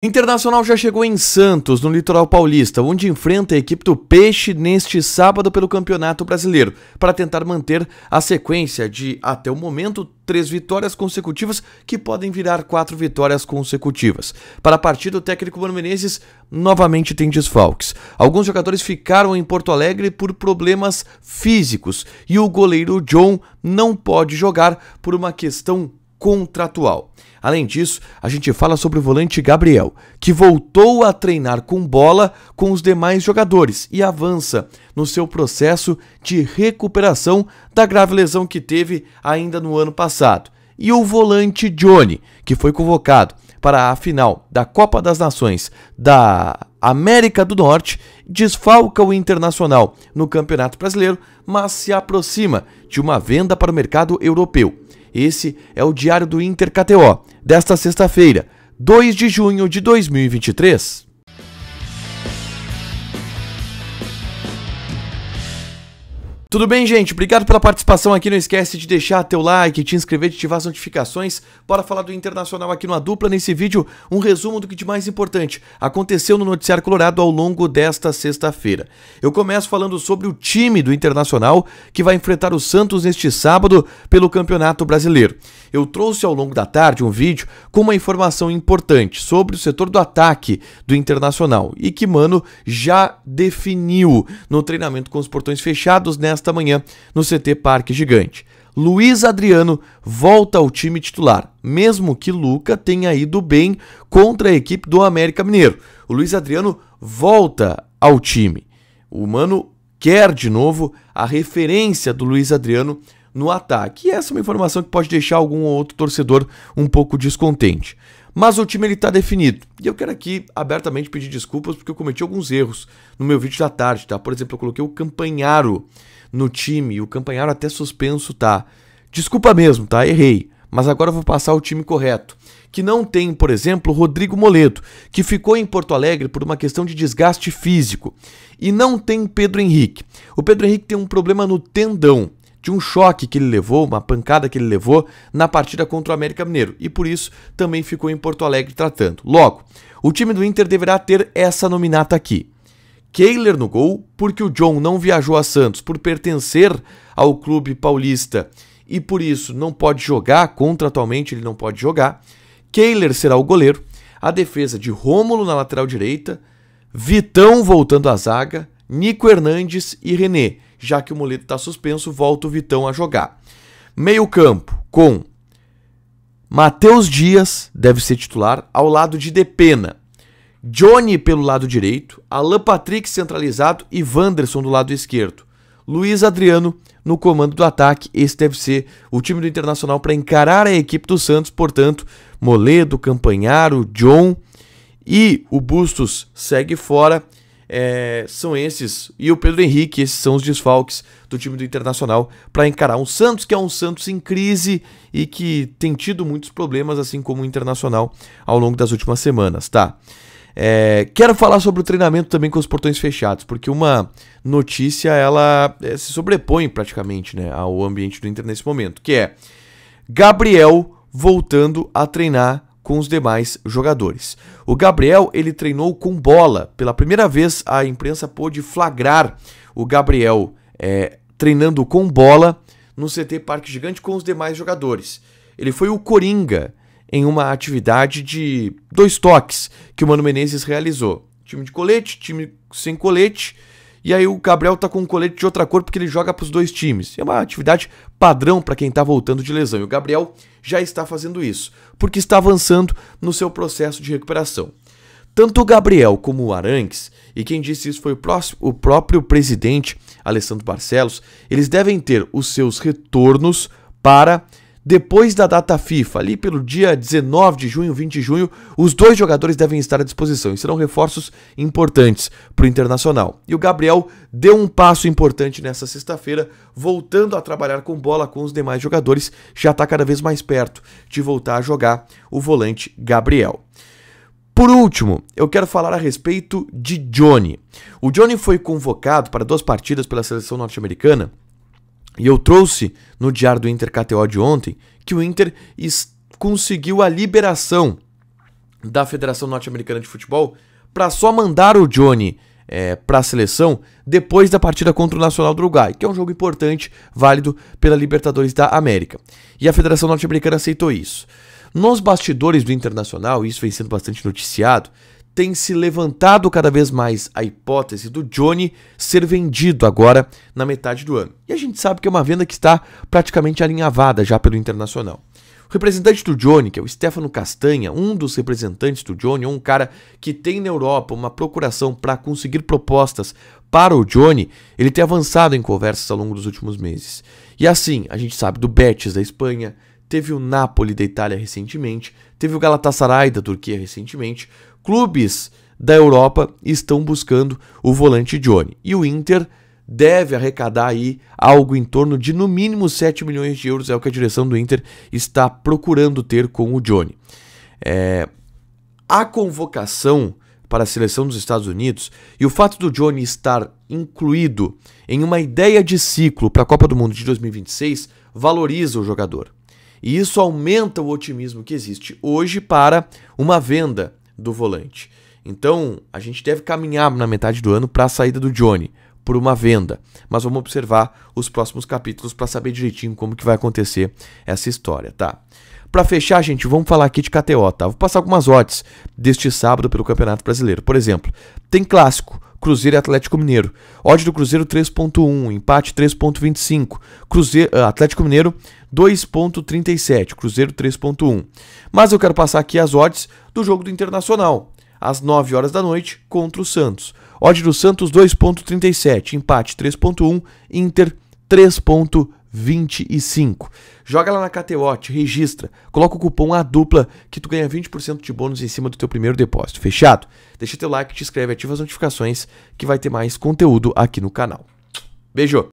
Internacional já chegou em Santos, no litoral paulista, onde enfrenta a equipe do Peixe neste sábado pelo Campeonato Brasileiro, para tentar manter a sequência de, até o momento, três vitórias consecutivas que podem virar quatro vitórias consecutivas. Para a partida, o técnico Bruno Menezes novamente tem desfalques. Alguns jogadores ficaram em Porto Alegre por problemas físicos e o goleiro John não pode jogar por uma questão contratual. Além disso, a gente fala sobre o volante Gabriel, que voltou a treinar com bola com os demais jogadores e avança no seu processo de recuperação da grave lesão que teve ainda no ano passado. E o volante Johnny, que foi convocado para a final da Copa das Nações da América do Norte, desfalca o Internacional no Campeonato Brasileiro, mas se aproxima de uma venda para o mercado europeu. Esse é o Diário do Inter KTO, desta sexta-feira, 2 de junho de 2023. Tudo bem, gente? Obrigado pela participação aqui. Não esquece de deixar teu like, te inscrever, de ativar as notificações. Bora falar do Internacional aqui no Dupla. Nesse vídeo, um resumo do que de mais importante aconteceu no Noticiário Colorado ao longo desta sexta-feira. Eu começo falando sobre o time do Internacional que vai enfrentar o Santos neste sábado pelo Campeonato Brasileiro eu trouxe ao longo da tarde um vídeo com uma informação importante sobre o setor do ataque do Internacional e que Mano já definiu no treinamento com os portões fechados nesta manhã no CT Parque Gigante. Luiz Adriano volta ao time titular, mesmo que Luca tenha ido bem contra a equipe do América Mineiro. O Luiz Adriano volta ao time. O Mano quer de novo a referência do Luiz Adriano no ataque. E essa é uma informação que pode deixar algum outro torcedor um pouco descontente. Mas o time ele está definido. E eu quero aqui abertamente pedir desculpas porque eu cometi alguns erros no meu vídeo da tarde, tá? Por exemplo, eu coloquei o Campanharo no time e o Campanharo até suspenso tá. Desculpa mesmo, tá? Errei. Mas agora eu vou passar o time correto. Que não tem, por exemplo, Rodrigo Moledo, que ficou em Porto Alegre por uma questão de desgaste físico. E não tem Pedro Henrique. O Pedro Henrique tem um problema no tendão de um choque que ele levou, uma pancada que ele levou na partida contra o América Mineiro e por isso também ficou em Porto Alegre tratando. Logo, o time do Inter deverá ter essa nominata aqui. Kehler no gol, porque o John não viajou a Santos por pertencer ao clube paulista e por isso não pode jogar, contratualmente ele não pode jogar. Kehler será o goleiro, a defesa de Rômulo na lateral direita, Vitão voltando à zaga, Nico Hernandes e René já que o Moledo está suspenso, volta o Vitão a jogar. Meio campo com Matheus Dias, deve ser titular, ao lado de Depena. Johnny pelo lado direito, Alan Patrick centralizado e Wanderson do lado esquerdo. Luiz Adriano no comando do ataque. Esse deve ser o time do Internacional para encarar a equipe do Santos. Portanto, Moledo, Campanharo, John e o Bustos segue fora é, são esses. E o Pedro Henrique, esses são os desfalques do time do Internacional para encarar um Santos que é um Santos em crise e que tem tido muitos problemas, assim como o Internacional, ao longo das últimas semanas, tá? É, quero falar sobre o treinamento também com os portões fechados, porque uma notícia ela é, se sobrepõe praticamente né, ao ambiente do Inter nesse momento, que é Gabriel voltando a treinar com os demais jogadores. O Gabriel, ele treinou com bola. Pela primeira vez, a imprensa pôde flagrar o Gabriel é, treinando com bola no CT Parque Gigante com os demais jogadores. Ele foi o Coringa em uma atividade de dois toques que o Mano Menezes realizou. Time de colete, time sem colete, e aí o Gabriel tá com um colete de outra cor porque ele joga para os dois times. É uma atividade padrão para quem tá voltando de lesão. E o Gabriel já está fazendo isso, porque está avançando no seu processo de recuperação. Tanto o Gabriel como o Arangues, e quem disse isso foi o, próximo, o próprio presidente Alessandro Barcelos, eles devem ter os seus retornos para depois da data FIFA, ali pelo dia 19 de junho, 20 de junho, os dois jogadores devem estar à disposição e serão reforços importantes para o Internacional. E o Gabriel deu um passo importante nessa sexta-feira, voltando a trabalhar com bola com os demais jogadores, já está cada vez mais perto de voltar a jogar o volante Gabriel. Por último, eu quero falar a respeito de Johnny. O Johnny foi convocado para duas partidas pela seleção norte-americana e eu trouxe no diário do Inter KTO de ontem que o Inter conseguiu a liberação da Federação Norte-Americana de Futebol para só mandar o Johnny é, para a seleção depois da partida contra o Nacional do Uruguai, que é um jogo importante, válido pela Libertadores da América. E a Federação Norte-Americana aceitou isso. Nos bastidores do Internacional, isso vem sendo bastante noticiado, tem se levantado cada vez mais a hipótese do Johnny ser vendido agora na metade do ano. E a gente sabe que é uma venda que está praticamente alinhavada já pelo Internacional. O representante do Johnny, que é o Stefano Castanha, um dos representantes do Johnny, é um cara que tem na Europa uma procuração para conseguir propostas para o Johnny, ele tem avançado em conversas ao longo dos últimos meses. E assim, a gente sabe do Betis da Espanha, teve o Napoli da Itália recentemente, teve o Galatasaray da Turquia recentemente. Clubes da Europa estão buscando o volante Johnny. E o Inter deve arrecadar aí algo em torno de no mínimo 7 milhões de euros, é o que a direção do Inter está procurando ter com o Johnny. É... a convocação para a seleção dos Estados Unidos e o fato do Johnny estar incluído em uma ideia de ciclo para a Copa do Mundo de 2026 valoriza o jogador. E isso aumenta o otimismo que existe hoje para uma venda do volante. Então, a gente deve caminhar na metade do ano para a saída do Johnny, por uma venda. Mas vamos observar os próximos capítulos para saber direitinho como que vai acontecer essa história, tá? Para fechar, gente, vamos falar aqui de KTO, tá? Vou passar algumas odds deste sábado pelo Campeonato Brasileiro. Por exemplo, tem clássico. Cruzeiro e Atlético Mineiro. Odd do Cruzeiro 3.1, empate 3.25, Cruzeiro, ah, Atlético Mineiro 2.37, Cruzeiro 3.1. Mas eu quero passar aqui as odds do jogo do Internacional, às 9 horas da noite contra o Santos. Odd do Santos 2.37, empate 3.1, Inter 3.25. 25. Joga lá na KTO, te registra, coloca o cupom A dupla que tu ganha 20% de bônus em cima do teu primeiro depósito. Fechado? Deixa teu like, te inscreve, ativa as notificações que vai ter mais conteúdo aqui no canal. Beijo.